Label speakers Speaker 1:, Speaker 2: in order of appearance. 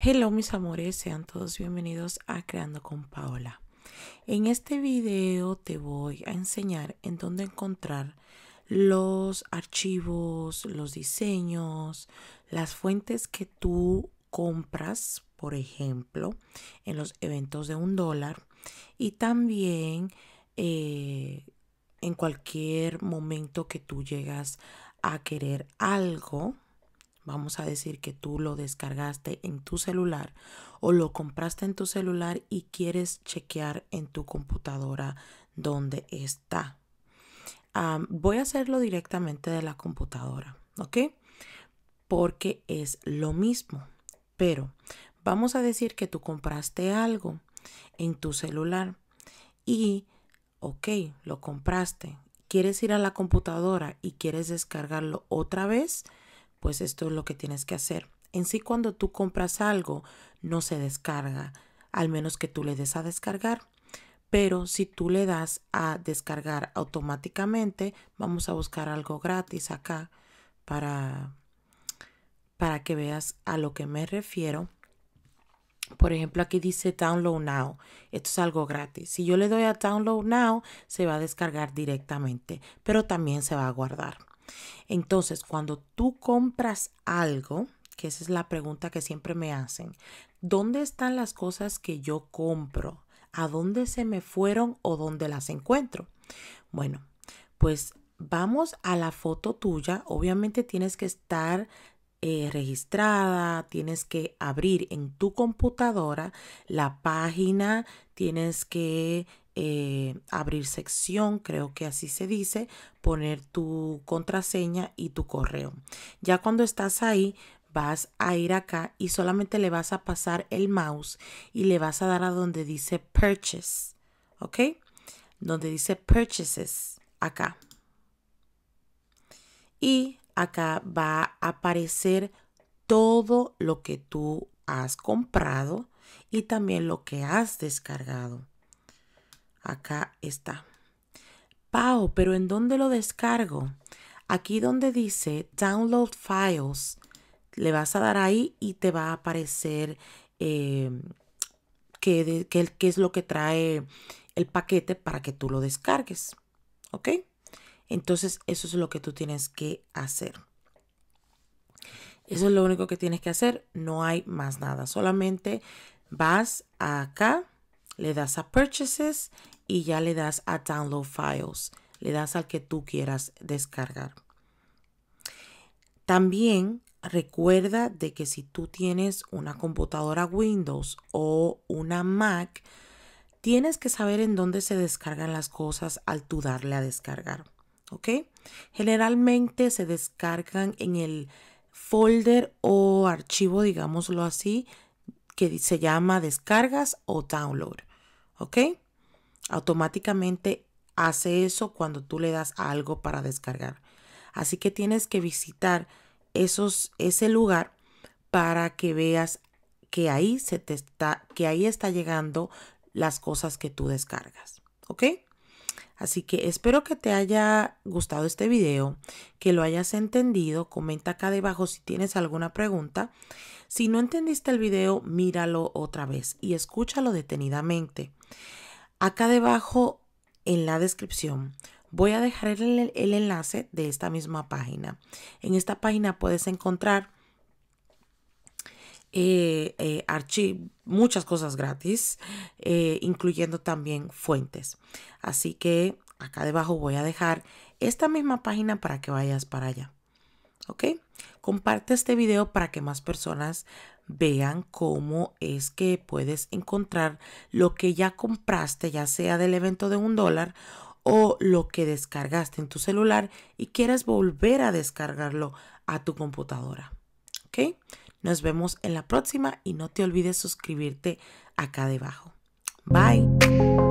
Speaker 1: Hello mis amores, sean todos bienvenidos a Creando con Paola. En este video te voy a enseñar en dónde encontrar los archivos, los diseños, las fuentes que tú compras, por ejemplo, en los eventos de un dólar y también eh, en cualquier momento que tú llegas a querer algo Vamos a decir que tú lo descargaste en tu celular o lo compraste en tu celular y quieres chequear en tu computadora dónde está. voy a hacerlo directamente de la computadora, ¿ok? Porque es lo mismo. Pero vamos a decir que tú compraste algo en tu celular y, ok, lo compraste. Quieres ir a la computadora y quieres descargarlo otra vez pues esto es lo que tienes que hacer. En sí, cuando tú compras algo, no se descarga, al menos que tú le des a descargar. Pero si tú le das a descargar automáticamente, vamos a buscar algo gratis acá para, para que veas a lo que me refiero. Por ejemplo, aquí dice Download Now. Esto es algo gratis. Si yo le doy a Download Now, se va a descargar directamente, pero también se va a guardar. Entonces, cuando tú compras algo, que esa es la pregunta que siempre me hacen, ¿dónde están las cosas que yo compro? ¿A dónde se me fueron o dónde las encuentro? Bueno, pues vamos a la foto tuya. Obviamente tienes que estar eh, registrada, tienes que abrir en tu computadora la página, tienes que eh, abrir sección, creo que así se dice, poner tu contraseña y tu correo. Ya cuando estás ahí, vas a ir acá y solamente le vas a pasar el mouse y le vas a dar a donde dice purchase, ¿ok? Donde dice purchases, acá. Y acá va a aparecer todo lo que tú has comprado y también lo que has descargado. Acá está. Pau, pero ¿en dónde lo descargo? Aquí donde dice Download Files, le vas a dar ahí y te va a aparecer em, qué, qué es lo que trae el paquete para que tú lo descargues. ¿Ok? Entonces eso es lo que tú tienes que hacer. Eso es lo único que tienes que hacer. No hay más nada. Solamente vas acá, le das a Purchases y ya le das a Download Files, le das al que tú quieras descargar. También recuerda de que si tú tienes una computadora Windows o una Mac, tienes que saber en dónde se descargan las cosas al tú darle a descargar. ¿Ok? Generalmente se descargan en el folder o archivo, digámoslo así, que se llama descargas o download. ¿Ok? Automáticamente hace eso cuando tú le das algo para descargar. Así que tienes que visitar esos, ese lugar para que veas que ahí se te está, que ahí está llegando las cosas que tú descargas. ¿Ok? Así que espero que te haya gustado este video, que lo hayas entendido. Comenta acá debajo si tienes alguna pregunta. Si no entendiste el video, míralo otra vez y escúchalo detenidamente. Acá debajo en la descripción voy a dejar el, enlace de esta misma página. En esta página puedes encontrar eh, eh muchas cosas gratis, eh, incluyendo también fuentes. Así que acá debajo voy a dejar esta misma página para que vayas para allá. ¿Ok? Comparte este video para que más personas vean cómo es que puedes encontrar lo que ya compraste, ya sea del evento de un dólar o lo que descargaste en tu celular y quieres volver a descargarlo a tu computadora. ¿Ok? Nos vemos en la próxima y no te olvides suscribirte acá debajo. Bye.